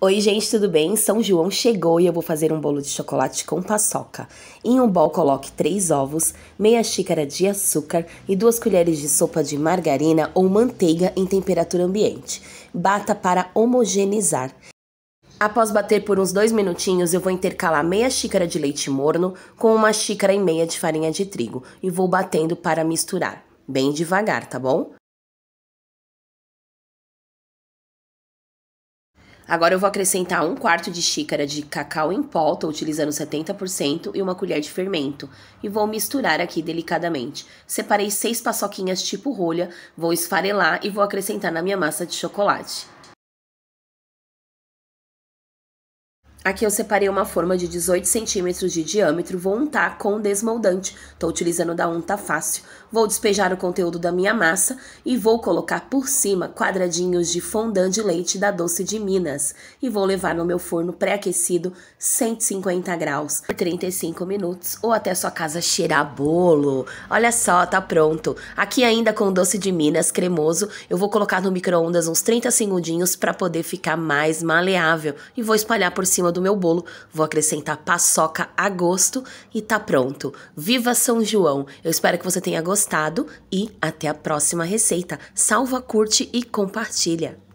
Oi, gente, tudo bem? São João chegou e eu vou fazer um bolo de chocolate com paçoca. Em um bowl, coloque 3 ovos, meia xícara de açúcar e 2 colheres de sopa de margarina ou manteiga em temperatura ambiente. Bata para homogenizar. Após bater por uns 2 minutinhos, eu vou intercalar meia xícara de leite morno com uma xícara e meia de farinha de trigo e vou batendo para misturar, bem devagar, tá bom? Agora eu vou acrescentar um quarto de xícara de cacau em pó, tô utilizando 70%, e uma colher de fermento. E vou misturar aqui delicadamente. Separei seis paçoquinhas tipo rolha, vou esfarelar e vou acrescentar na minha massa de chocolate. Aqui eu separei uma forma de 18 centímetros de diâmetro, vou untar com desmoldante, estou utilizando da Unta Fácil. Vou despejar o conteúdo da minha massa e vou colocar por cima quadradinhos de fondant de leite da Doce de Minas. E vou levar no meu forno pré-aquecido 150 graus por 35 minutos ou até sua casa cheirar bolo. Olha só, tá pronto. Aqui ainda com Doce de Minas cremoso, eu vou colocar no micro-ondas uns 30 segundinhos para poder ficar mais maleável. E vou espalhar por cima do do meu bolo, vou acrescentar paçoca a gosto e tá pronto. Viva São João! Eu espero que você tenha gostado e até a próxima receita. Salva, curte e compartilha!